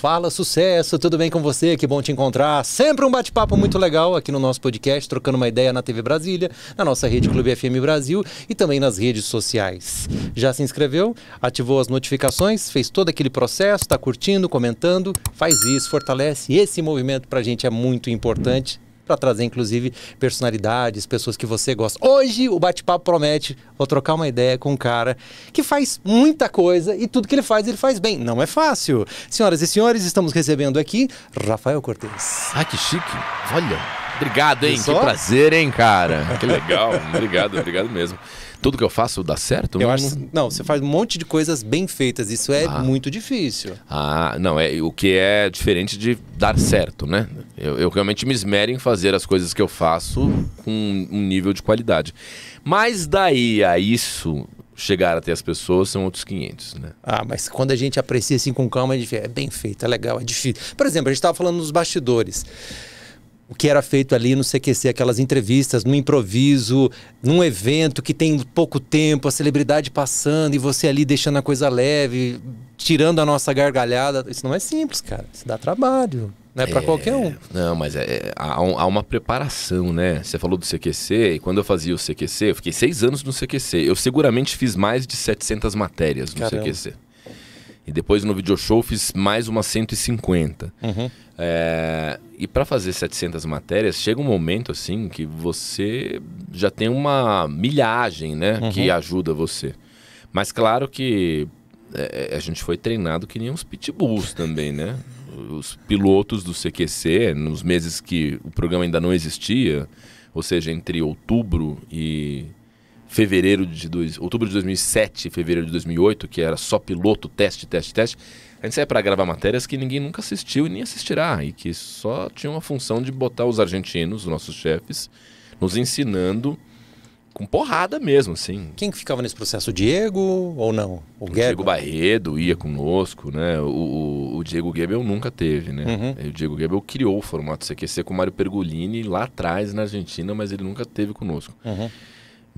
Fala Sucesso, tudo bem com você? Que bom te encontrar. Sempre um bate-papo muito legal aqui no nosso podcast, trocando uma ideia na TV Brasília, na nossa rede Clube FM Brasil e também nas redes sociais. Já se inscreveu? Ativou as notificações? Fez todo aquele processo? Está curtindo, comentando? Faz isso, fortalece. Esse movimento para a gente é muito importante para trazer, inclusive, personalidades, pessoas que você gosta. Hoje o bate-papo promete, vou trocar uma ideia com um cara que faz muita coisa e tudo que ele faz, ele faz bem. Não é fácil. Senhoras e senhores, estamos recebendo aqui Rafael Cortez. Ah, que chique. Olha. Obrigado, hein? Que prazer, hein, cara? Que legal. obrigado, obrigado mesmo tudo que eu faço dá certo? Eu não, acho, não, você faz um monte de coisas bem feitas. Isso é ah. muito difícil. Ah, não, é o que é diferente de dar certo, né? Eu, eu realmente me esmero em fazer as coisas que eu faço com um nível de qualidade. Mas daí a isso chegar até as pessoas são outros 500, né? Ah, mas quando a gente aprecia assim com calma, é, é bem feito, é legal, é difícil. Por exemplo, a gente estava falando nos bastidores o que era feito ali no CQC, aquelas entrevistas, no improviso, num evento que tem pouco tempo, a celebridade passando e você ali deixando a coisa leve, tirando a nossa gargalhada. Isso não é simples, cara. Isso dá trabalho. Não é para é, qualquer um. Não, mas é, é, há, há, uma preparação, né? Você falou do CQC, e quando eu fazia o CQC, eu fiquei seis anos no CQC. Eu seguramente fiz mais de 700 matérias no Caramba. CQC. E depois no video show fiz mais umas 150. Uhum. É, e para fazer 700 matérias, chega um momento assim que você já tem uma milhagem, né? Uhum. Que ajuda você. Mas claro que é, é a gente foi treinado que nem uns pitbulls também, né? Os pilotos do CQC, nos meses que o programa ainda não existia, ou seja, entre outubro e fevereiro de dois, outubro de 2007, fevereiro de 2008, que era só piloto, teste, teste, teste. A gente saia para gravar matérias que ninguém nunca assistiu e nem assistirá, e que só tinha uma função de botar os argentinos, os nossos chefes, nos ensinando com porrada mesmo, assim. Quem que ficava nesse processo? O Diego ou não? O, o Diego Barredo ia conosco, né? O, o, o Diego Gebel nunca teve, né? Uhum. O Diego Gebel criou o formato CQC com o Mário Pergolini lá atrás na Argentina, mas ele nunca teve conosco. Uhum.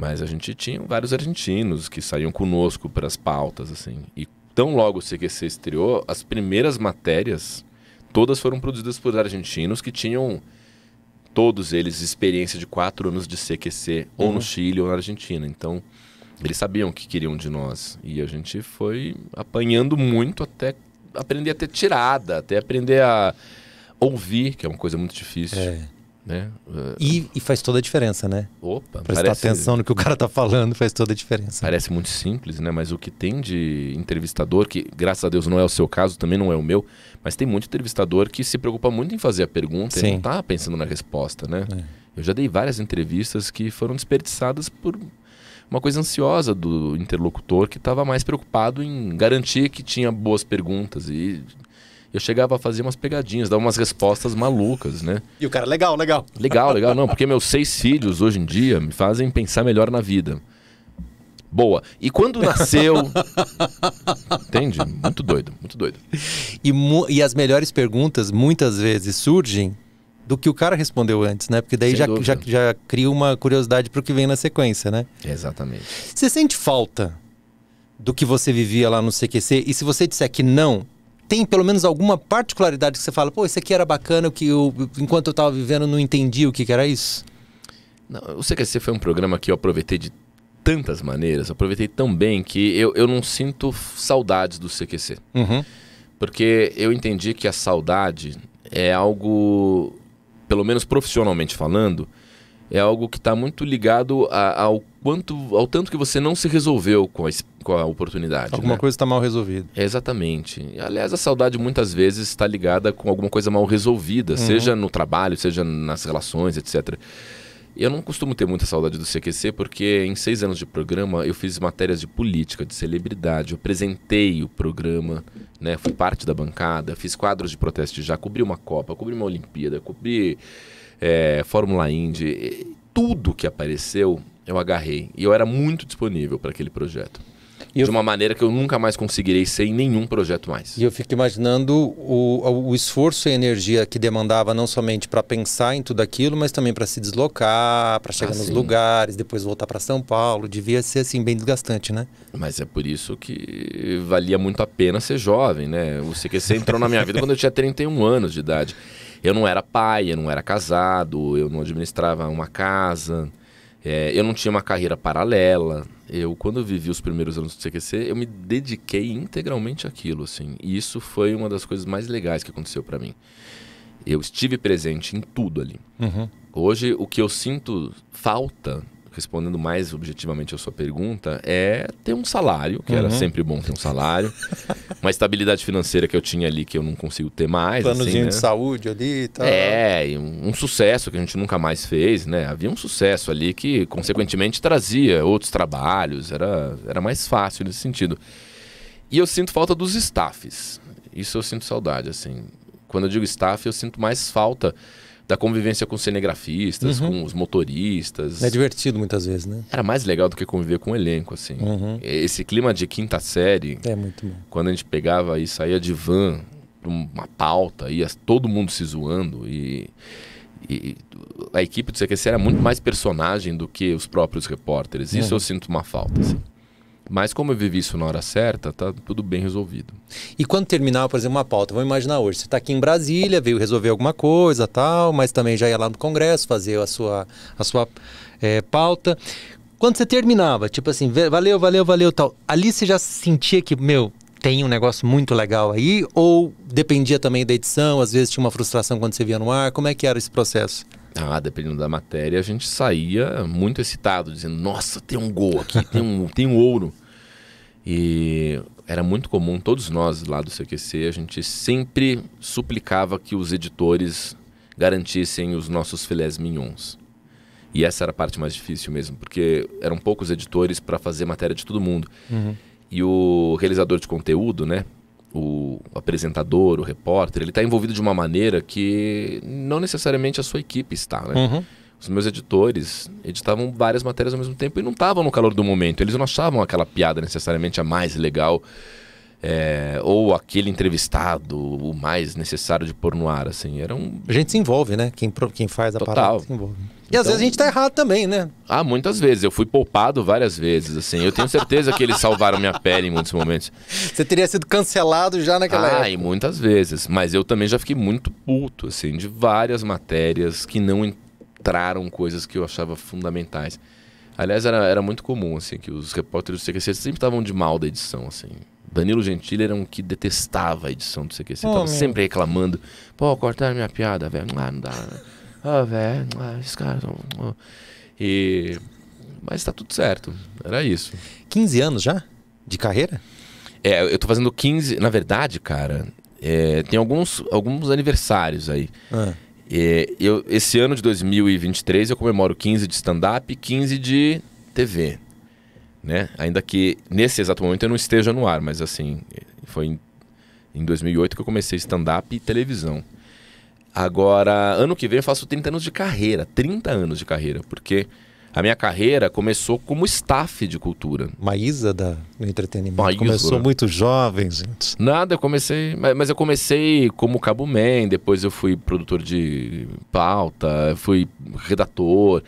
Mas a gente tinha vários argentinos que saíam conosco para as pautas, assim. E tão logo o CQC estreou, as primeiras matérias, todas foram produzidas por argentinos que tinham, todos eles, experiência de quatro anos de CQC, ou no uhum. Chile ou na Argentina. Então, eles sabiam o que queriam de nós. E a gente foi apanhando muito até aprender a ter tirada, até aprender a ouvir, que é uma coisa muito difícil. É. Né? E, e, faz toda a diferença, né? Opa, Prestar parece... atenção no que o cara tá falando faz toda a diferença. Parece muito simples, né? Mas o que tem de entrevistador, que graças a Deus não é o seu caso, também não é o meu, mas tem muito entrevistador que se preocupa muito em fazer a pergunta Sim. e não tá pensando na resposta, né? É. Eu já dei várias entrevistas que foram desperdiçadas por uma coisa ansiosa do interlocutor que estava mais preocupado em garantir que tinha boas perguntas e eu chegava a fazer umas pegadinhas, dar umas respostas malucas, né? E o cara, legal, legal. Legal, legal, não, porque meus seis filhos hoje em dia me fazem pensar melhor na vida. Boa. E quando nasceu. Entende? Muito doido, muito doido. E, mu e as melhores perguntas muitas vezes surgem do que o cara respondeu antes, né? Porque daí já, já, já, cria uma curiosidade para o que vem na sequência, né? Exatamente. Você sente falta do que você vivia lá no CQC? E se você disser que não, tem pelo menos alguma particularidade que você fala, pô, isso aqui era bacana, que eu, enquanto eu estava vivendo, não entendi o que, que era isso? Não, o CQC foi um programa que eu aproveitei de tantas maneiras, aproveitei tão bem que eu, eu não sinto saudades do CQC. Uhum. Porque eu entendi que a saudade é algo, pelo menos profissionalmente falando, é algo que está muito ligado a, ao quanto, ao tanto que você não se resolveu com a, com a oportunidade. Alguma né? coisa está mal resolvida. É, exatamente. E, aliás, a saudade muitas vezes está ligada com alguma coisa mal resolvida, uhum. seja no trabalho, seja nas relações, etc. Eu não costumo ter muita saudade do CQC, porque em seis anos de programa eu fiz matérias de política, de celebridade, eu apresentei o programa, né? Fui parte da bancada, fiz quadros de protesto já, cobri uma Copa, cobri uma Olimpíada, cobri é, Fórmula Indy. Tudo que apareceu eu agarrei. E eu era muito disponível para aquele projeto. de uma maneira que eu nunca mais conseguirei ser em nenhum projeto mais. E eu fico imaginando o, o esforço e energia que demandava não somente para pensar em tudo aquilo, mas também para se deslocar, para chegar ah, nos sim. lugares, depois voltar para São Paulo. Devia ser assim bem desgastante, né? Mas é por isso que valia muito a pena ser jovem, né? O CQC entrou na minha vida quando eu tinha 31 anos de idade. Eu não era pai, eu não era casado, eu não administrava uma casa é, eu não tinha uma carreira paralela. Eu, quando eu vivi os primeiros anos do CQC, eu me dediquei integralmente àquilo, assim. E isso foi uma das coisas mais legais que aconteceu para mim. Eu estive presente em tudo ali. Uhum. Hoje, o que eu sinto falta respondendo mais objetivamente a sua pergunta, é ter um salário, que uhum. era sempre bom ter um salário, uma estabilidade financeira que eu tinha ali que eu não consigo ter mais. Assim, Planozinho assim, né? de saúde ali e tal. É, e um, um, sucesso que a gente nunca mais fez, né? Havia um sucesso ali que, consequentemente, trazia outros trabalhos, era, era mais fácil nesse sentido. E eu sinto falta dos staffs. Isso eu sinto saudade, assim. Quando eu digo staff, eu sinto mais falta da convivência com cinegrafistas, uhum. com os motoristas. É divertido muitas vezes, né? Era mais legal do que conviver com o um elenco, assim. Uhum. Esse clima de quinta série. É muito bom. Quando a gente pegava e saía de van, uma pauta, ia todo mundo se zoando e. E a equipe do CQC era muito mais personagem do que os próprios repórteres. Isso uhum. eu sinto uma falta. Assim. Mas como eu vivi isso na hora certa, tá tudo bem resolvido. E quando terminar, por exemplo, uma pauta, vamos imaginar hoje, você está aqui em Brasília, veio resolver alguma coisa, tal, mas também já ia lá no Congresso fazer a sua, a sua é, pauta. Quando você terminava, tipo assim, valeu, valeu, valeu, tal, ali você já sentia que, meu, tem um negócio muito legal aí? Ou dependia também da edição, às vezes tinha uma frustração quando você via no ar? Como é que era esse processo? Ah, dependendo da matéria, a gente saía muito excitado, dizendo: Nossa, tem um gol aqui, tem um, tem um ouro. E era muito comum, todos nós lá do CQC, a gente sempre suplicava que os editores garantissem os nossos filés mignons. E essa era a parte mais difícil mesmo, porque eram poucos editores para fazer matéria de todo mundo. Uhum. E o realizador de conteúdo, né? O apresentador, o repórter, ele está envolvido de uma maneira que não necessariamente a sua equipe está, né? Uhum os meus editores editavam várias matérias ao mesmo tempo e não estavam no calor do momento. Eles não achavam aquela piada necessariamente a mais legal é, ou aquele entrevistado o mais necessário de pôr no ar, assim. Era um... A gente se envolve, né? Quem, quem faz a Total. parada se envolve. E então... às vezes a gente tá errado também, né? Ah, muitas vezes. Eu fui poupado várias vezes, assim. Eu tenho certeza que eles salvaram minha pele em muitos momentos. Você teria sido cancelado já naquela ah, época. Ah, e muitas vezes. Mas eu também já fiquei muito puto, assim, de várias matérias que não entraram coisas que eu achava fundamentais. Aliás, era, era muito comum, assim, que os repórteres do CQC sempre estavam de mal da edição, assim. Danilo Gentili era um que detestava a edição do CQC, oh, tava sempre reclamando. Pô, cortaram minha piada, velho. Ah, não dá. Ah, velho, ah, esses caras... E... Mas tá tudo certo, era isso. 15 anos já de carreira? É, eu tô fazendo 15... Na verdade, cara, é, tem alguns, alguns aniversários aí. Ah. E, é, eu, esse ano de 2023 eu comemoro 15 de stand-up e 15 de TV. Né? Ainda que nesse exato momento eu não esteja no ar, mas assim, foi em, em 2008 que eu comecei stand-up e televisão. Agora, ano que vem eu faço 30 anos de carreira, 30 anos de carreira, porque a minha carreira começou como staff de cultura. Maísa da, do entretenimento. Maísa. Começou muito jovem, gente. Nada, eu comecei. Mas eu comecei como Cabo Man, depois eu fui produtor de pauta, fui redator.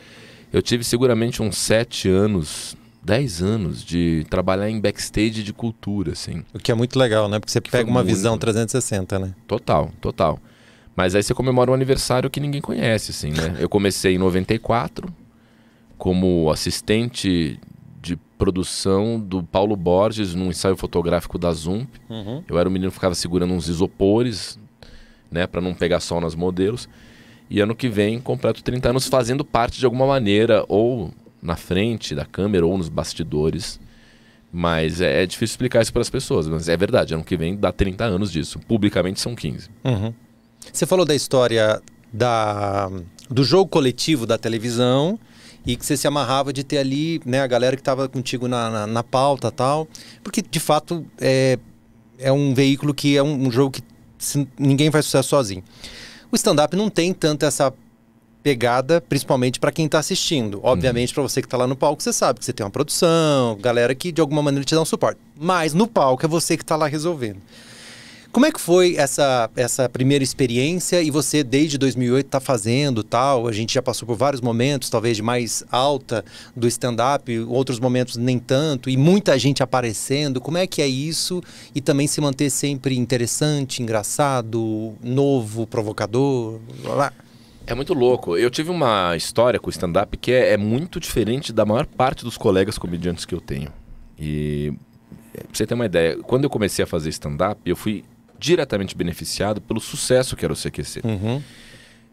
Eu tive seguramente uns sete anos 10 anos de trabalhar em backstage de cultura, assim. O que é muito legal, né? Porque você que pega uma visão 360, né? Total, total. Mas aí você comemora um aniversário que ninguém conhece, assim, né? Eu comecei em 94, como assistente de produção do Paulo Borges num ensaio fotográfico da Zump. Uhum. Eu era um menino que ficava segurando uns isopores, né, para não pegar sol nas modelos. E ano que vem completo 30 anos fazendo parte de alguma maneira ou na frente da câmera ou nos bastidores. Mas é, é difícil explicar isso para as pessoas, mas é verdade. Ano que vem dá 30 anos disso. Publicamente são 15. Uhum. Você falou da história da, do jogo coletivo da televisão e que você se amarrava de ter ali né, a galera que estava contigo na, na, na, pauta tal. Porque, de fato, é, é um veículo que é um, um jogo que se, ninguém faz sucesso sozinho. O stand-up não tem tanto essa pegada, principalmente para quem está assistindo. Obviamente, uhum. para você que está lá no palco, você sabe que você tem uma produção, galera que de alguma maneira te dá um suporte. Mas no palco é você que está lá resolvendo. Como é que foi essa, essa primeira experiência e você desde 2008 está fazendo tal? A gente já passou por vários momentos, talvez de mais alta do stand-up, outros momentos nem tanto, e muita gente aparecendo. Como é que é isso e também se manter sempre interessante, engraçado, novo, provocador? Lá. É muito louco. Eu tive uma história com o stand-up que é, é muito diferente da maior parte dos colegas comediantes que eu tenho. E pra você ter uma ideia, quando eu comecei a fazer stand-up, eu fui diretamente beneficiado pelo sucesso que era o CQC. Uhum.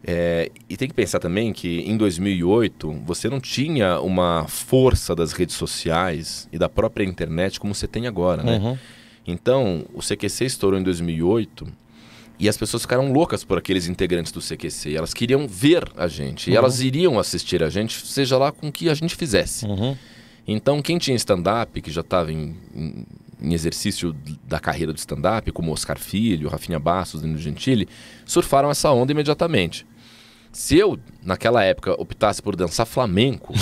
É, e tem que pensar também que em 2008 você não tinha uma força das redes sociais e da própria internet como você tem agora, né? Uhum. Então, o CQC estourou em 2008 e as pessoas ficaram loucas por aqueles integrantes do CQC. Elas queriam ver a gente uhum. e elas iriam assistir a gente, seja lá com o que a gente fizesse. Uhum. Então, quem tinha stand-up, que já estava em, em em exercício da carreira do stand-up, como Oscar Filho, Rafinha Bastos, Danilo Gentili, surfaram essa onda imediatamente. Se eu, naquela época, optasse por dançar flamenco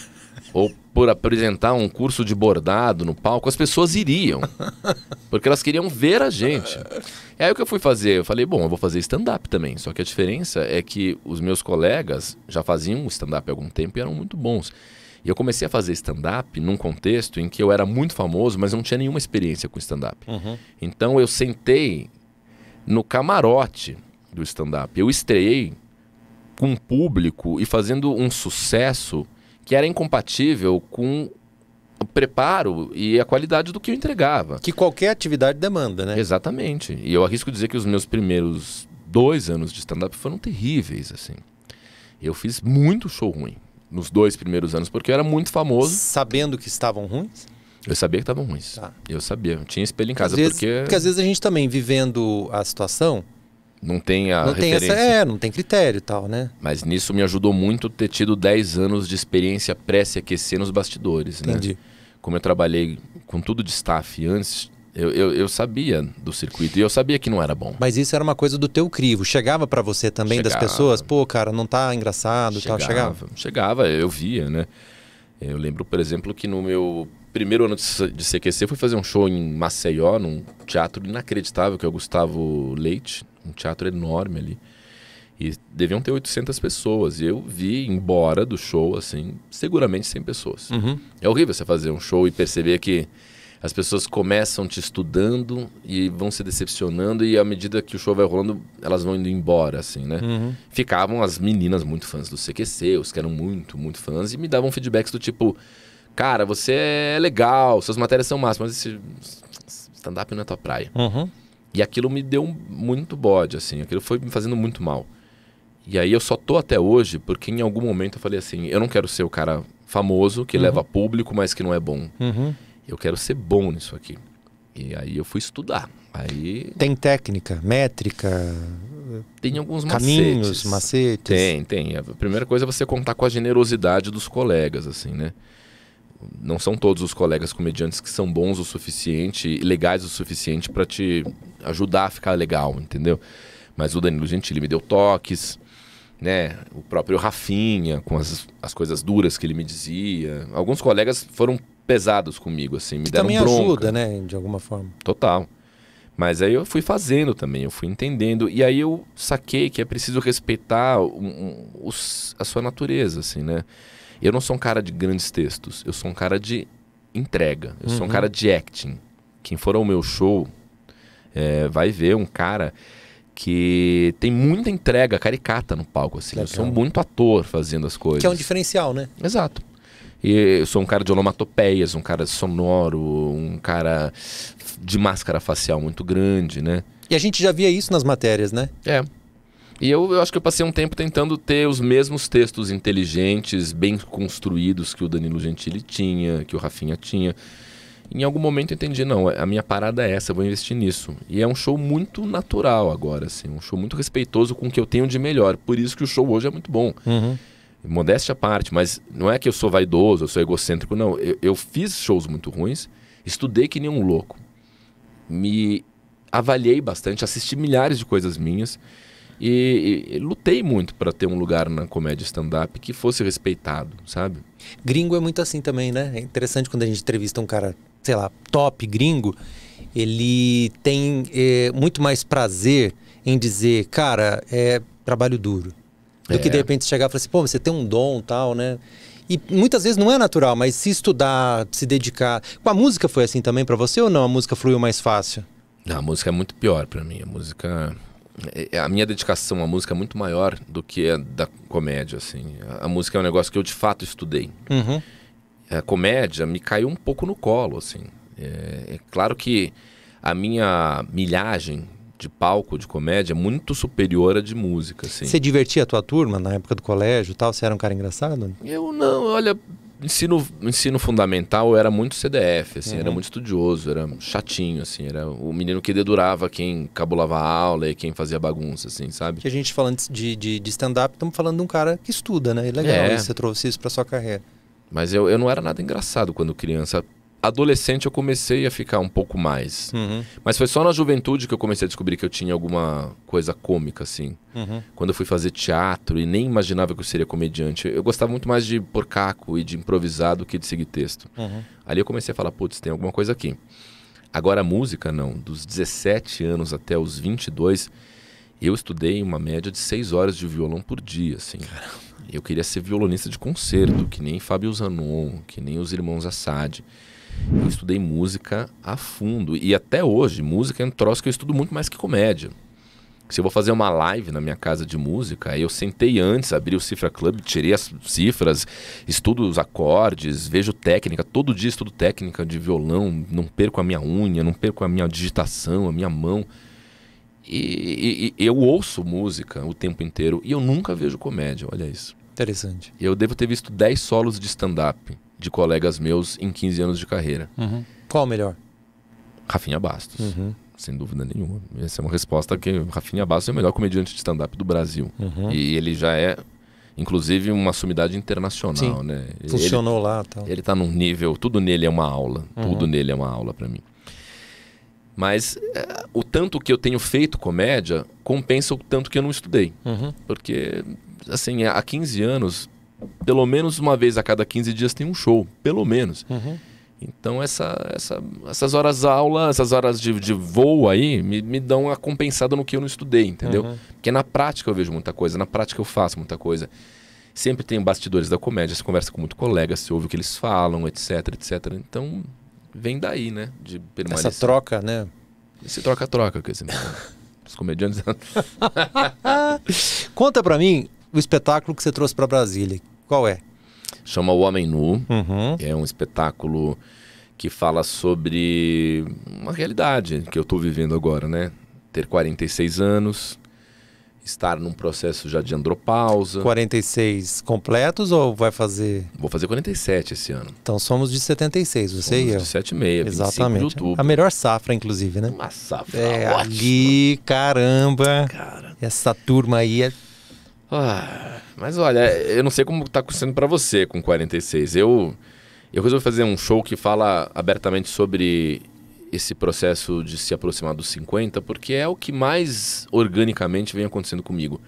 ou por apresentar um curso de bordado no palco, as pessoas iriam. Porque elas queriam ver a gente. É aí o que eu fui fazer. Eu falei, bom, eu vou fazer stand-up também. Só que a diferença é que os meus colegas já faziam stand-up há algum tempo e eram muito bons. E eu comecei a fazer stand-up num contexto em que eu era muito famoso, mas não tinha nenhuma experiência com stand-up. Uhum. Então eu sentei no camarote do stand-up. Eu estreiei com um público e fazendo um sucesso que era incompatível com o preparo e a qualidade do que eu entregava. Que qualquer atividade demanda, né? Exatamente. E eu arrisco dizer que os meus primeiros dois anos de stand-up foram terríveis, assim. Eu fiz muito show ruim nos dois primeiros anos, porque eu era muito famoso. Sabendo que estavam ruins? Eu sabia que estavam ruins. Tá. Eu sabia, eu tinha espelho em casa, às porque... Vezes, porque às vezes a gente também, vivendo a situação... Não tem a não referência. Tem essa, é, não tem critério e tal, né? Mas nisso me ajudou muito ter tido 10 anos de experiência pré-se aquecer nos bastidores, né? Entendi. né? Como eu trabalhei com tudo de staff antes, eu, eu, eu, sabia do circuito e eu sabia que não era bom. Mas isso era uma coisa do teu crivo. Chegava para você também chegava. das pessoas? Pô, cara, não tá engraçado chegava, tal. Chegava? Chegava, eu via, né? Eu lembro, por exemplo, que no meu primeiro ano de CQC fui fazer um show em Maceió, num teatro inacreditável, que é o Gustavo Leite. Um teatro enorme ali. E deviam ter 800 pessoas. E eu vi embora do show, assim, seguramente 100 pessoas. Uhum. É horrível você fazer um show e perceber que as pessoas começam te estudando e vão se decepcionando, e à medida que o show vai rolando, elas vão indo embora, assim, né? Uhum. Ficavam as meninas muito fãs do CQC, os que eram muito, muito fãs, e me davam feedbacks do tipo: Cara, você é legal, suas matérias são máximas, mas esse stand-up não é tua praia. Uhum. E aquilo me deu muito bode, assim, aquilo foi me fazendo muito mal. E aí eu só tô até hoje porque em algum momento eu falei assim: eu não quero ser o cara famoso que uhum. leva público, mas que não é bom. Uhum eu quero ser bom nisso aqui. E aí eu fui estudar. Aí tem técnica, métrica, tem alguns caminhos, macetes. macetes. Tem, tem. A primeira coisa é você contar com a generosidade dos colegas, assim, né? Não são todos os colegas comediantes que são bons o suficiente, legais o suficiente para te ajudar a ficar legal, entendeu? Mas o Danilo Gentili me deu toques, né? O próprio Rafinha, com as, as coisas duras que ele me dizia. Alguns colegas foram pesados comigo, assim, me que deram também bronca. ajuda, né, de alguma forma. Total. Mas aí eu fui fazendo também, eu fui entendendo. E aí eu saquei que é preciso respeitar um, um, os, a sua natureza, assim, né? Eu não sou um cara de grandes textos, eu sou um cara de entrega, eu uhum. sou um uhum. cara de acting. Quem for ao meu show é, vai ver um cara que tem muita entrega caricata no palco, assim. Legal. Eu sou muito ator fazendo as coisas. Que é um diferencial, né? Exato. E eu sou um cara de onomatopeias, um cara sonoro, um cara de máscara facial muito grande, né? E a gente já via isso nas matérias, né? É. E eu, eu acho que eu passei um tempo tentando ter os mesmos textos inteligentes, bem construídos que o Danilo Gentili tinha, que o Rafinha tinha. Em algum momento eu entendi, não, a minha parada é essa, eu vou investir nisso. E é um show muito natural agora, assim, um show muito respeitoso com o que eu tenho de melhor. Por isso que o show hoje é muito bom. Uhum modéstia à parte, mas não é que eu sou vaidoso, eu sou egocêntrico, não. Eu, eu fiz shows muito ruins, estudei que nem um louco, me avaliei bastante, assisti milhares de coisas minhas e, e, e lutei muito para ter um lugar na comédia stand-up que fosse respeitado, sabe? Gringo é muito assim também, né? É interessante quando a gente entrevista um cara, sei lá, top gringo, ele tem é, muito mais prazer em dizer, cara, é trabalho duro do é. que de é. repente chegar e falar assim, pô, você tem um dom tal, né? E muitas vezes não é natural, mas se estudar, se dedicar. Com a música foi assim também para você ou não? A música fluiu mais fácil? Não, a música é muito pior para mim. A música. É, é, a minha dedicação à música é muito maior do que a da comédia, assim. A música é um negócio que eu de fato estudei. Uhum. A comédia me caiu um pouco no colo, assim. É, é claro que a minha milhagem de palco, de comédia, é muito superior à de música. Assim. Você divertia a tua turma na época do colégio tal? Você era um cara engraçado? Eu não, olha, ensino, ensino fundamental era muito CDF, assim, uhum. era muito estudioso, era chatinho, assim, era o menino que dedurava quem cabulava a aula e quem fazia bagunça, assim, sabe? Que a gente falando de, de, de stand-up, estamos falando de um cara que estuda, né? legal, é. você trouxe isso para sua carreira. Mas eu, eu não era nada engraçado quando criança, adolescente eu comecei a ficar um pouco mais. Uhum. Mas foi só na juventude que eu comecei a descobrir que eu tinha alguma coisa cômica, assim. Uhum. Quando eu fui fazer teatro e nem imaginava que eu seria comediante. Eu gostava muito mais de porcaco e de improvisar do que de seguir texto. Uhum. Ali eu comecei a falar, putz, tem alguma coisa aqui. Agora a música, não. Dos 17 anos até os 22, eu estudei uma média de 6 horas de violão por dia, assim. Caramba. Eu queria ser violonista de concerto, que nem Fábio Zanon, que nem os irmãos Assad. Eu estudei música a fundo. E até hoje, música é um troço que eu estudo muito mais que comédia. Se eu vou fazer uma live na minha casa de música, eu sentei antes, abri o Cifra Club, tirei as cifras, estudo os acordes, vejo técnica, todo dia estudo técnica de violão, não perco a minha unha, não perco a minha digitação, a minha mão. E, e, e eu ouço música o tempo inteiro e eu nunca vejo comédia, olha isso. Interessante. Eu devo ter visto 10 solos de stand-up de colegas meus em 15 anos de carreira. Uhum. Qual o melhor? Rafinha Bastos. Uhum. Sem dúvida nenhuma. Essa é uma resposta que Rafinha Bastos é o melhor comediante de stand-up do Brasil. Uhum. E ele já é, inclusive, uma sumidade internacional, Sim. né? Funcionou ele, lá. Tal. Ele tá num nível... Tudo nele é uma aula. Uhum. Tudo nele é uma aula para mim. Mas é, o tanto que eu tenho feito comédia compensa o tanto que eu não estudei. Uhum. Porque, assim, há 15 anos pelo menos uma vez a cada 15 dias tem um show, pelo menos. Uhum. Então essa, essa, essas horas aula, essas horas de, de voo aí, me, me dão a compensada no que eu não estudei, entendeu? Uhum. Porque na prática eu vejo muita coisa, na prática eu faço muita coisa. Sempre tem bastidores da comédia, se conversa com muito colega, se ouve o que eles falam, etc, etc. Então vem daí, né? De permanecer. Essa troca, né? Esse troca-troca quer dizer né? Os comediantes. Conta pra mim o espetáculo que você trouxe para Brasília. Qual é? Chama O Homem Nu. Uhum. É um espetáculo que fala sobre uma realidade que eu estou vivendo agora, né? Ter 46 anos, estar num processo já de andropausa. 46 completos ou vai fazer? Vou fazer 47 esse ano. Então somos de 76, você somos e eu. De 7 e meia, Exatamente. de outubro. A melhor safra, inclusive, né? Uma safra. É, ótima. ali, caramba. Cara. Essa turma aí é ah, mas olha, eu não sei como está acontecendo para você com 46. Eu, eu resolvi fazer um show que fala abertamente sobre esse processo de se aproximar dos 50, porque é o que mais organicamente vem acontecendo comigo.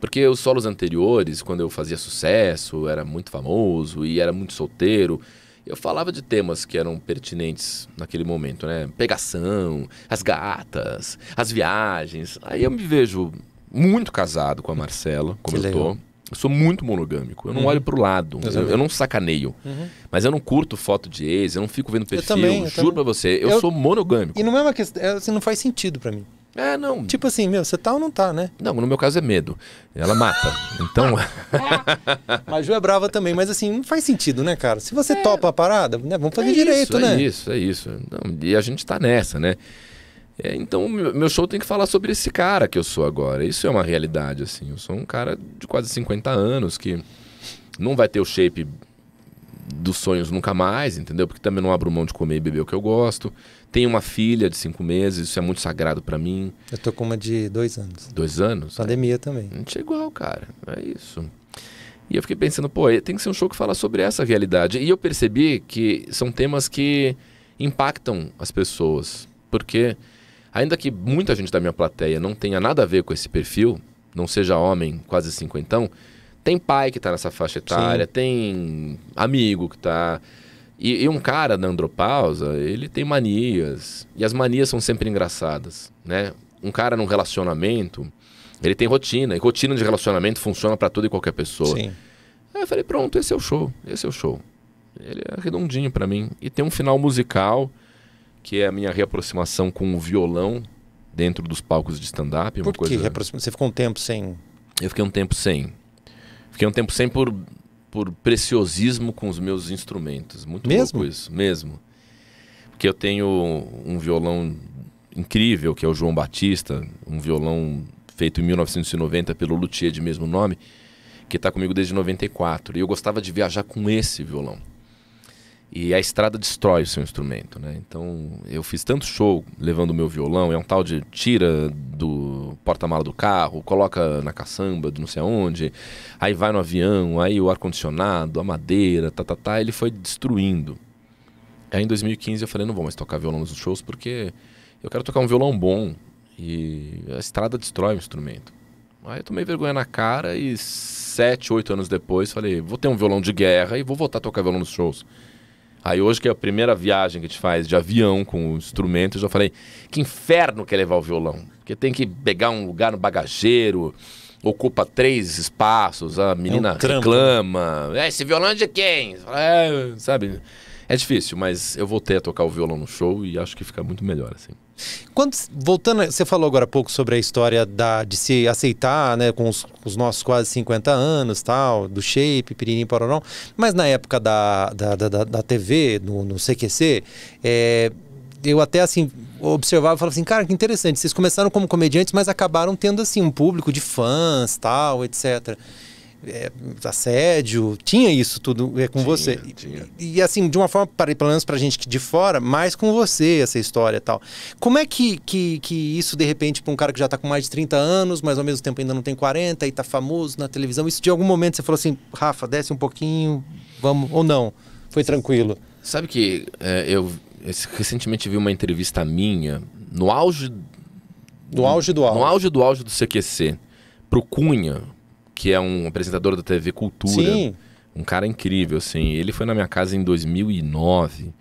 Porque os solos anteriores, quando eu fazia sucesso, era muito famoso e era muito solteiro, eu falava de temas que eram pertinentes naquele momento, né? Pegação, as gatas, as viagens. Aí eu me vejo muito casado com a Marcela, como que eu legal. tô. Eu sou muito monogâmico. Eu não uhum. olho pro lado. Eu, eu não sacaneio. Uhum. Mas eu não curto foto de ex, eu não fico vendo perfil. Eu também, eu juro também. pra você, eu, eu, sou monogâmico. E não é uma questão. É, assim, não faz sentido para mim. É, não. Tipo assim, meu, você tá ou não tá, né? Não, no meu caso é medo. Ela mata. então. a Ju é brava também, mas assim, não faz sentido, né, cara? Se você é... topa a parada, né? Vamos fazer é direito, é né? É isso, é isso. Não, e a gente tá nessa, né? É, então, meu show tem que falar sobre esse cara que eu sou agora. Isso é uma realidade, assim. Eu sou um cara de quase 50 anos que não vai ter o shape dos sonhos nunca mais, entendeu? Porque também não abro mão de comer e beber o que eu gosto. Tenho uma filha de cinco meses, isso é muito sagrado para mim. Eu tô com uma de dois anos. Dois anos? Pandemia é. também. A gente é igual, cara. É isso. E eu fiquei pensando, pô, tem que ser um show que fala sobre essa realidade. E eu percebi que são temas que impactam as pessoas. Porque Ainda que muita gente da minha plateia não tenha nada a ver com esse perfil, não seja homem quase cinquentão, tem pai que está nessa faixa etária, Sim. tem amigo que está e, e, um cara da andropausa, ele tem manias. E as manias são sempre engraçadas, né? Um cara num relacionamento, ele tem rotina. E rotina de relacionamento funciona para toda e qualquer pessoa. Sim. Aí eu falei, pronto, esse é o show. Esse é o show. Ele é redondinho para mim. E tem um final musical que é a minha reaproximação com o violão dentro dos palcos de stand-up. É por coisa... que reaproximação? Você ficou um tempo sem... Eu fiquei um tempo sem. Fiquei um tempo sem por, por preciosismo com os meus instrumentos. Muito mesmo? isso, mesmo. Porque eu tenho um violão incrível, que é o João Batista, um violão feito em 1990 pelo luthier de mesmo nome, que está comigo desde 94. E eu gostava de viajar com esse violão. E a estrada destrói o seu instrumento, né? Então, eu fiz tanto show levando o meu violão, é um tal de tira do porta-mala do carro, coloca na caçamba, não sei aonde, aí vai no avião, aí o ar-condicionado, a madeira, tá, tá, tá, ele foi destruindo. Aí em 2015 eu falei, não vou mais tocar violão nos shows porque eu quero tocar um violão bom e a estrada destrói o instrumento. Aí eu tomei vergonha na cara e sete, oito anos depois falei, vou ter um violão de guerra e vou voltar a tocar violão nos shows. Aí hoje que é a primeira viagem que a gente faz de avião com o instrumento, eu já falei, que inferno que é levar o violão. Porque tem que pegar um lugar no bagageiro, ocupa três espaços, a menina é um reclama. É, esse violão é de quem? É, sabe? É difícil, mas eu voltei a tocar o violão no show e acho que fica muito melhor assim. Quando, voltando, você falou agora há pouco sobre a história da, de se aceitar, né, com os, os nossos quase 50 anos, tal, do shape, piririm, pororão, mas na época da, da, da, da TV, no, no CQC, é, eu até assim observava e falava assim, cara, que interessante, vocês começaram como comediantes, mas acabaram tendo assim um público de fãs, tal, etc é, assédio, tinha isso tudo é, com tinha, você. Tinha. E, e, assim, de uma forma, pelo menos pra gente que de fora, mais com você essa história e tal. Como é que, que, que isso, de repente, pra um cara que já tá com mais de 30 anos, mas ao mesmo tempo ainda não tem 40 e tá famoso na televisão, isso de algum momento você falou assim, Rafa, desce um pouquinho, vamos, ou não? Foi tranquilo. Sabe que é, eu recentemente vi uma entrevista minha, no auge... No auge do auge. No auge do auge do CQC pro Cunha, que é um apresentador da TV Cultura. Sim. Um cara incrível, assim. Ele foi na minha casa em 2009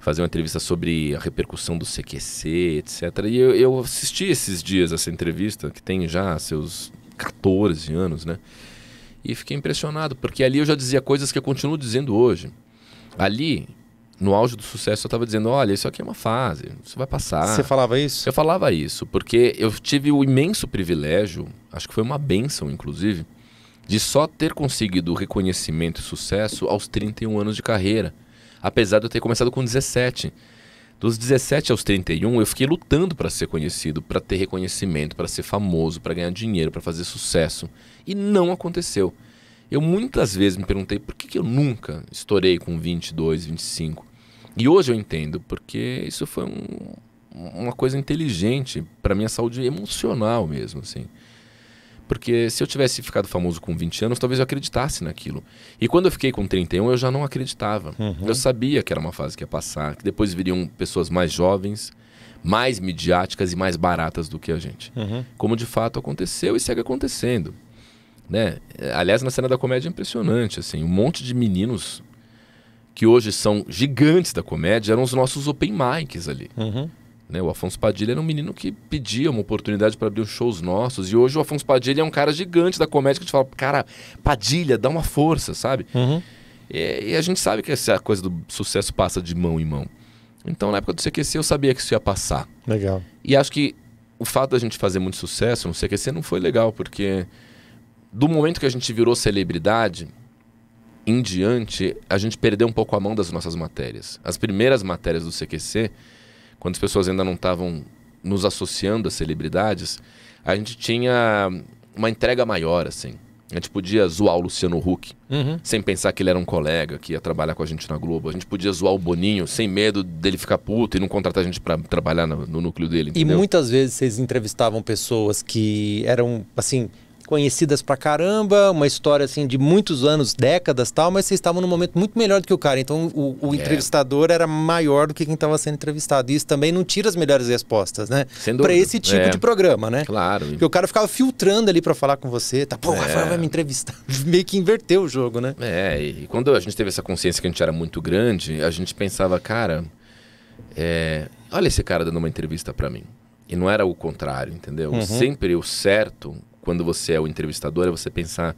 fazer uma entrevista sobre a repercussão do CQC, etc. E eu, eu, assisti esses dias essa entrevista, que tem já seus 14 anos, né? E fiquei impressionado, porque ali eu já dizia coisas que eu continuo dizendo hoje. Ali no auge do sucesso, eu estava dizendo: olha, isso aqui é uma fase, isso vai passar. Você falava isso? Eu falava isso, porque eu tive o imenso privilégio, acho que foi uma benção, inclusive, de só ter conseguido reconhecimento e sucesso aos 31 anos de carreira, apesar de eu ter começado com 17. Dos 17 aos 31, eu fiquei lutando para ser conhecido, para ter reconhecimento, para ser famoso, para ganhar dinheiro, para fazer sucesso. E não aconteceu. Eu muitas vezes me perguntei por que, que eu nunca estourei com 22, 25. E hoje eu entendo, porque isso foi um, uma coisa inteligente para minha saúde emocional mesmo, assim. Porque se eu tivesse ficado famoso com 20 anos, talvez eu acreditasse naquilo. E quando eu fiquei com 31, eu já não acreditava. Uhum. Eu sabia que era uma fase que ia passar, que depois viriam pessoas mais jovens, mais midiáticas e mais baratas do que a gente. Uhum. Como de fato aconteceu e segue acontecendo né? Aliás, na cena da comédia é impressionante, assim, um monte de meninos que hoje são gigantes da comédia eram os nossos open mics ali. Uhum. Né? O Afonso Padilha era um menino que pedia uma oportunidade para abrir os shows nossos. E hoje o Afonso Padilha é um cara gigante da comédia que a gente fala, cara, Padilha, dá uma força, sabe? Uhum. E, e, a gente sabe que essa coisa do sucesso passa de mão em mão. Então, na época do CQC, eu sabia que isso ia passar. Legal. E acho que o fato da gente fazer muito sucesso no CQC não foi legal, porque do momento que a gente virou celebridade, em diante, a gente perdeu um pouco a mão das nossas matérias. As primeiras matérias do CQC, quando as pessoas ainda não estavam nos associando a celebridades, a gente tinha uma entrega maior, assim. A gente podia zoar o Luciano Huck, uhum. sem pensar que ele era um colega que ia trabalhar com a gente na Globo. A gente podia zoar o Boninho, sem medo dele ficar puto e não contratar a gente para trabalhar no, no, núcleo dele. Entendeu? E muitas vezes vocês entrevistavam pessoas que eram, assim, conhecidas pra caramba, uma história assim de muitos anos, décadas tal, mas vocês estavam num momento muito melhor do que o cara. Então o, o é. entrevistador era maior do que quem estava sendo entrevistado. Isso também não tira as melhores respostas, né? Para esse tipo é. de programa, né? Claro. Porque o cara ficava filtrando ali para falar com você, tá, pô, é. vai me entrevistar. Meio que inverteu o jogo, né? É, e quando a gente teve essa consciência que a gente era muito grande, a gente pensava, cara, é... olha esse cara dando uma entrevista para mim. E não era o contrário, entendeu? Uhum. Sempre o certo quando você é o entrevistador, é você pensar,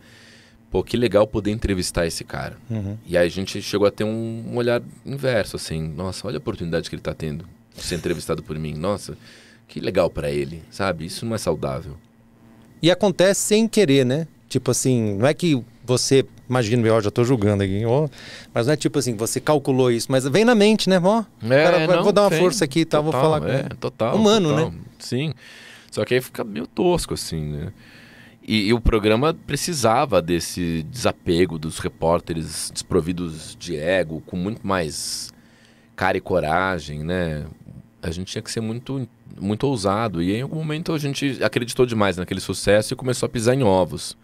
pô, que legal poder entrevistar esse cara. Uhum. E aí a gente chegou a ter um, olhar inverso, assim, nossa, olha a oportunidade que ele está tendo de ser entrevistado por mim. Nossa, que legal para ele, sabe? Isso não é saudável. E acontece sem querer, né? Tipo assim, não é que você, imagina, eu já estou julgando aqui, ó, mas não é tipo assim, você calculou isso, mas vem na mente, né, ó? É, cara, não, vou dar uma força aqui e tá, tal, vou falar com é, total, Humano, total. né? Sim. Só que aí fica meio tosco, assim, né? E, e, o programa precisava desse desapego dos repórteres desprovidos de ego, com muito mais cara e coragem, né? A gente tinha que ser muito, muito ousado. E em algum momento a gente acreditou demais naquele sucesso e começou a pisar em ovos.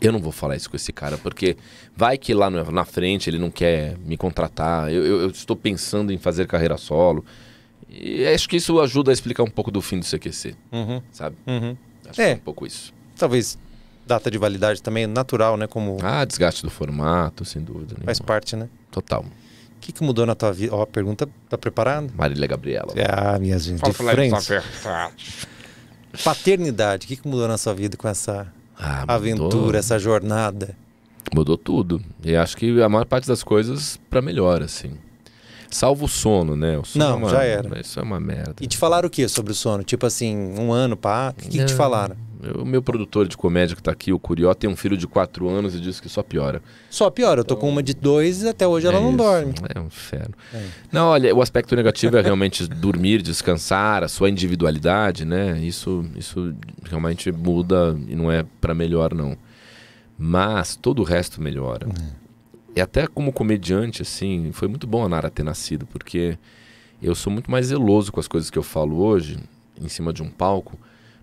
Eu não vou falar isso com esse cara, porque vai que lá no, na frente ele não quer me contratar. Eu, eu, eu estou pensando em fazer carreira solo. E acho que isso ajuda a explicar um pouco do fim do CQC. Uhum. Sabe? Uhum. Acho é. que é um pouco isso. Talvez data de validade também natural, né? Como ah, desgaste do formato, sem dúvida. Faz parte, né? Total. O que, que mudou na tua vida? Ó, a pergunta, tá preparado? Marília Gabriela. É, ah, minha gente. Fala de tá Paternidade, o que, que mudou na sua vida com essa ah, aventura, mudou. essa jornada? Mudou tudo. E acho que a maior parte das coisas para melhor, assim. Salvo o sono, né? O sono não, é uma, já era. Isso é uma merda. E te falaram o que sobre o sono? Tipo assim, um ano, pá? O que, que te falaram? O meu produtor de comédia que está aqui, o Curió, tem um filho de 4 anos e diz que só piora. Só piora. Eu tô então... com uma de 2 e até hoje é ela não é isso. dorme. É um inferno. É. Não, olha, o aspecto negativo é realmente dormir, descansar, a sua individualidade, né? Isso, isso realmente muda e não é para melhor, não. Mas todo o resto melhora. É. E até como comediante, assim, foi muito bom a Nara ter nascido, porque eu sou muito mais zeloso com as coisas que eu falo hoje, em cima de um palco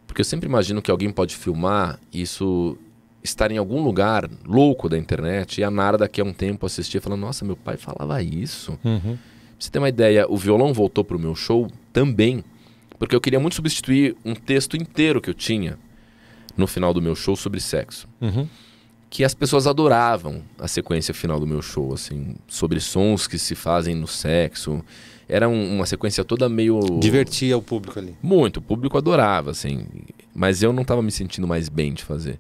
porque eu sempre imagino que alguém pode filmar isso estar em algum lugar louco da internet e a Nara daqui a um tempo assistir falando, nossa, meu pai falava isso. Uhum. Pra você ter uma ideia, o violão voltou pro meu show também, porque eu queria muito substituir um texto inteiro que eu tinha no final do meu show sobre sexo. Uhum. Que as pessoas adoravam a sequência final do meu show, assim, sobre sons que se fazem no sexo, era um, uma sequência toda meio. Divertia o público ali. Muito, o público adorava, assim. Mas eu não estava me sentindo mais bem de fazer.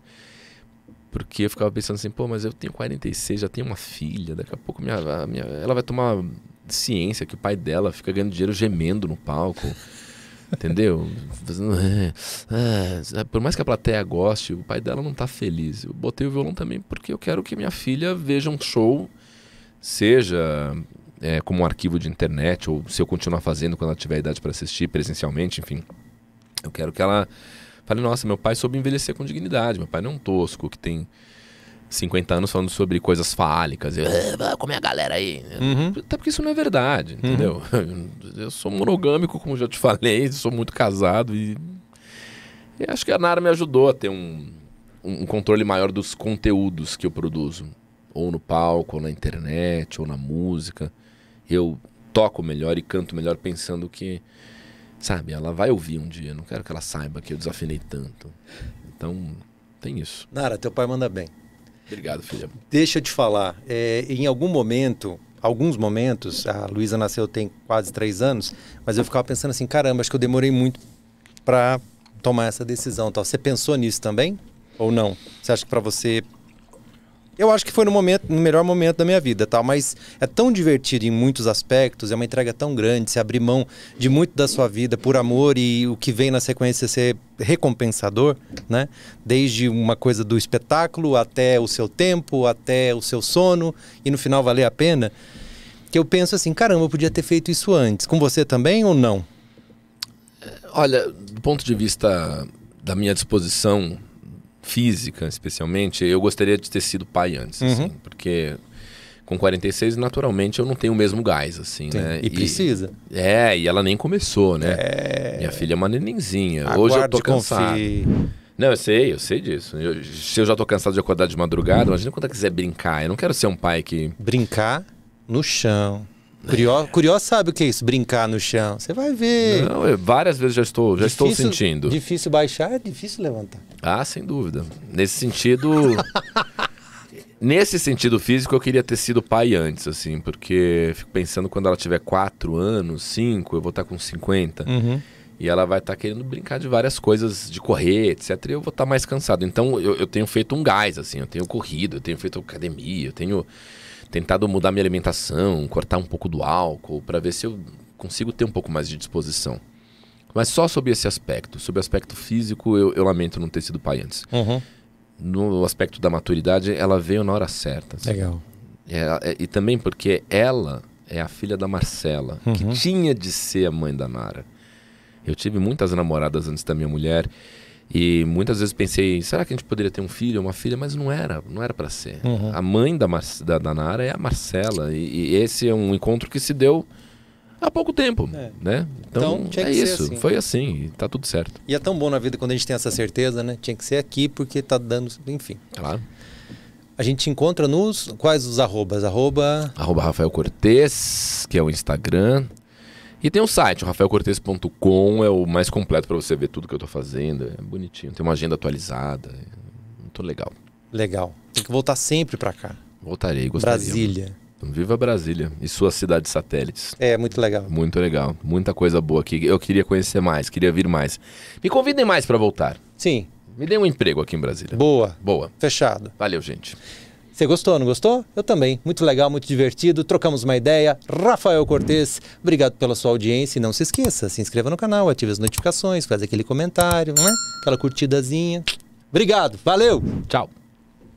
Porque eu ficava pensando assim, pô, mas eu tenho 46, já tenho uma filha, daqui a pouco minha, minha, ela vai tomar ciência que o pai dela fica ganhando dinheiro gemendo no palco. entendeu? Ah, ah, ah, por mais que a plateia goste, o pai dela não tá feliz. Eu botei o violão também porque eu quero que minha filha veja um show, seja é, como um arquivo de internet, ou se eu continuar fazendo quando ela tiver idade para assistir presencialmente, enfim. Eu quero que ela fale: nossa, meu pai soube envelhecer com dignidade, meu pai não é um tosco que tem 50 anos falando sobre coisas fálicas. Eu, ah, como é a galera aí? Uhum. Até porque isso não é verdade, uhum. entendeu? Uhum. Eu sou monogâmico, como já te falei, sou muito casado e. e acho que a Nara me ajudou a ter um, um, controle maior dos conteúdos que eu produzo. Ou no palco, ou na internet, ou na música eu toco melhor e canto melhor pensando que, sabe, ela vai ouvir um dia. Não quero que ela saiba que eu desafinei tanto. Então, tem isso. Nara, teu pai manda bem. Obrigado, filha. Deixa eu te falar. É, em algum momento, alguns momentos, a Luísa nasceu tem quase três anos, mas eu ficava pensando assim, caramba, acho que eu demorei muito para tomar essa decisão. Tal. Você pensou nisso também? Ou não? Você acha que para você eu acho que foi no momento, no melhor momento da minha vida, tá? Mas é tão divertido em muitos aspectos, é uma entrega tão grande, se abrir mão de muito da sua vida por amor e o que vem na sequência ser recompensador, né? Desde uma coisa do espetáculo até o seu tempo, até o seu sono e no final valer a pena. Que eu penso assim, caramba, eu podia ter feito isso antes. Com você também ou não? Olha, do ponto de vista da minha disposição física, especialmente, eu gostaria de ter sido pai antes, uhum. assim, porque com 46, naturalmente, eu não tenho o mesmo gás, assim, Sim. né? E, e, precisa. É, e ela nem começou, né? É... Minha filha é uma nenenzinha. Aguarde, Hoje eu tô cansado. Confie. Não, eu sei, eu sei disso. Eu, se eu já tô cansado de acordar de madrugada, imagina quando ela quiser brincar. Eu não quero ser um pai que... Brincar no chão. Curioso, curioso sabe o que é isso, brincar no chão. Você vai ver. Não, eu, várias vezes já estou, já difícil, estou sentindo. Difícil baixar, é difícil levantar. Ah, sem dúvida. Nesse sentido, nesse sentido físico, eu queria ter sido pai antes, assim, porque fico pensando quando ela tiver 4 anos, 5, eu vou estar com 50. Uhum. E ela vai estar querendo brincar de várias coisas, de correr, etc. E eu vou estar mais cansado. Então eu, eu tenho feito um gás, assim, eu tenho corrido, eu tenho feito academia, eu tenho tentado mudar minha alimentação, cortar um pouco do álcool, para ver se eu consigo ter um pouco mais de disposição. Mas só sobre esse aspecto. Sobre o aspecto físico, eu, eu lamento não ter sido pai antes. Uhum. No aspecto da maturidade, ela veio na hora certa. Assim. Legal. É, é, e também porque ela é a filha da Marcela, uhum. que tinha de ser a mãe da Nara. Eu tive muitas namoradas antes da minha mulher e muitas vezes pensei, será que a gente poderia ter um filho, uma filha? Mas não era, não era para ser. Uhum. A mãe da, Mar da, da Nara é a Marcela. E, e, esse é um encontro que se deu há pouco tempo, é. né? Então, então é isso, assim. foi assim, tá tudo certo. E é tão bom na vida quando a gente tem essa certeza, né? Tinha que ser aqui porque tá dando, enfim. Claro. A gente encontra nos quais os arrobas? Arroba... Arroba Rafael Cortez, que é o Instagram. E tem um site, rafaelcortez.com, é o mais completo para você ver tudo que eu estou fazendo. É bonitinho, tem uma agenda atualizada. É muito legal. Legal. Tem que voltar sempre para cá. Voltarei, gostaria. Brasília. Então, viva Brasília e suas cidades satélites. É, muito legal. Muito legal. Muita coisa boa aqui. Eu queria conhecer mais, queria vir mais. Me convidem mais para voltar. Sim. Me dê um emprego aqui em Brasília. Boa. Boa. Fechado. Valeu, gente. Você gostou, não gostou? Eu também. Muito legal, muito divertido. Trocamos uma ideia. Rafael Cortez, obrigado pela sua audiência. E não se esqueça, se inscreva no canal, ative as notificações, faz aquele comentário, né? aquela curtidazinha. Obrigado, valeu, tchau.